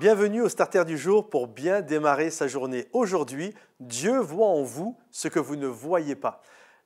Bienvenue au Starter du jour pour bien démarrer sa journée. Aujourd'hui, Dieu voit en vous ce que vous ne voyez pas.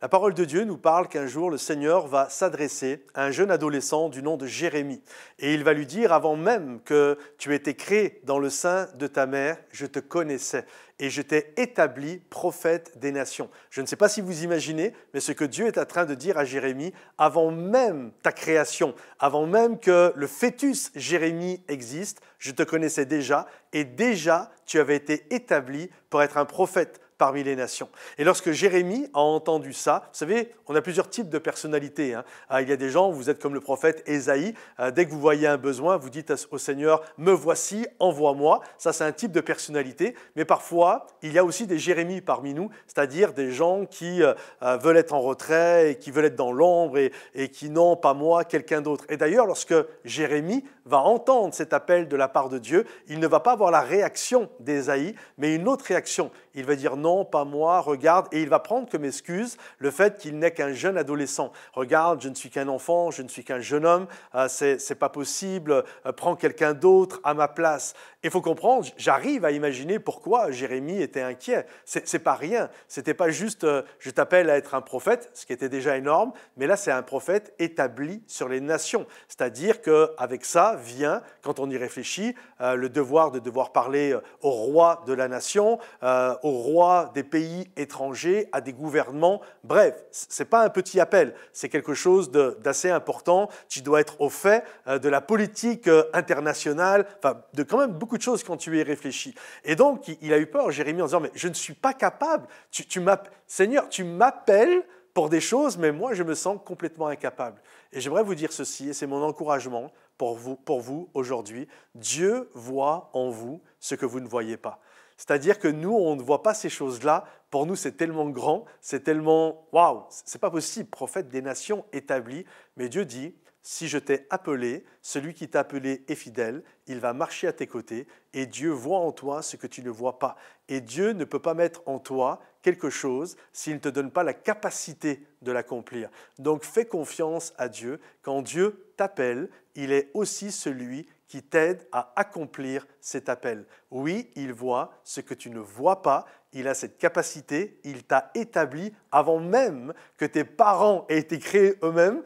La parole de Dieu nous parle qu'un jour le Seigneur va s'adresser à un jeune adolescent du nom de Jérémie. Et il va lui dire, avant même que tu aies été créé dans le sein de ta mère, je te connaissais et je t'ai établi prophète des nations. Je ne sais pas si vous imaginez, mais ce que Dieu est en train de dire à Jérémie, avant même ta création, avant même que le fœtus Jérémie existe, je te connaissais déjà et déjà tu avais été établi pour être un prophète parmi les nations. Et lorsque Jérémie a entendu ça, vous savez, on a plusieurs types de personnalités. Hein. Ah, il y a des gens, vous êtes comme le prophète Ésaïe, ah, dès que vous voyez un besoin, vous dites au Seigneur, me voici, envoie-moi. Ça, c'est un type de personnalité. Mais parfois, il y a aussi des Jérémies parmi nous, c'est-à-dire des gens qui euh, euh, veulent être en retrait et qui veulent être dans l'ombre et, qui n'ont pas moi, quelqu'un d'autre. Et d'ailleurs, lorsque Jérémie va entendre cet appel de la part de Dieu, il ne va pas avoir la réaction d'Esaïe, mais une autre réaction. Il va dire non, pas moi, regarde. Et il va prendre comme excuse le fait qu'il n'est qu'un jeune adolescent. Regarde, je ne suis qu'un enfant, je ne suis qu'un jeune homme, euh, c'est pas possible, euh, prends quelqu'un d'autre à ma place. Il faut comprendre, j'arrive à imaginer pourquoi Jérémie était inquiet. C'est pas rien. C'était pas juste euh, je t'appelle à être un prophète, ce qui était déjà énorme, mais là c'est un prophète établi sur les nations. C'est-à-dire qu'avec ça vient, quand on y réfléchit, le devoir de devoir parler au roi de la nation, au roi des pays étrangers à des gouvernements. Bref, ce n'est pas un petit appel, c'est quelque chose d'assez important Tu dois être au fait euh, de la politique euh, internationale, enfin, de quand même beaucoup de choses quand tu y réfléchis. Et donc, il a eu peur, Jérémie, en disant, mais je ne suis pas capable, tu, Seigneur, tu m'appelles pour des choses, mais moi, je me sens complètement incapable. Et j'aimerais vous dire ceci, et c'est mon encouragement pour vous, pour vous aujourd'hui, Dieu voit en vous ce que vous ne voyez pas. C'est-à-dire que nous, on ne voit pas ces choses-là. Pour nous, c'est tellement grand, c'est tellement waouh, c'est pas possible, prophète des nations établies, Mais Dieu dit si je t'ai appelé, celui qui t'a appelé est fidèle, il va marcher à tes côtés, et Dieu voit en toi ce que tu ne vois pas. Et Dieu ne peut pas mettre en toi quelque chose s'il ne te donne pas la capacité de l'accomplir. Donc fais confiance à Dieu. Quand Dieu t'appelle, il est aussi celui qui t'aide à accomplir cet appel. Oui, il voit ce que tu ne vois pas, il a cette capacité, il t'a établi avant même que tes parents aient été créés eux-mêmes,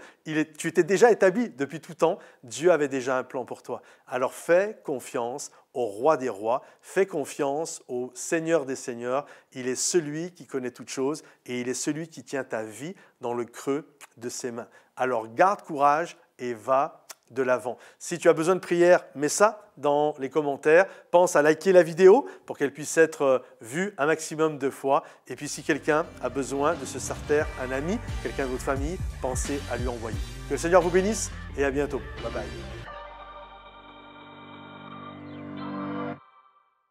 tu étais déjà établi depuis tout temps, Dieu avait déjà un plan pour toi. Alors fais confiance au roi des rois, fais confiance au Seigneur des seigneurs, il est celui qui connaît toutes choses et il est celui qui tient ta vie dans le creux de ses mains. Alors garde courage et va de l'avant. Si tu as besoin de prière, mets ça dans les commentaires. Pense à liker la vidéo pour qu'elle puisse être euh, vue un maximum de fois. Et puis si quelqu'un a besoin de se sarter un ami, quelqu'un de votre famille, pensez à lui envoyer. Que le Seigneur vous bénisse et à bientôt. Bye bye.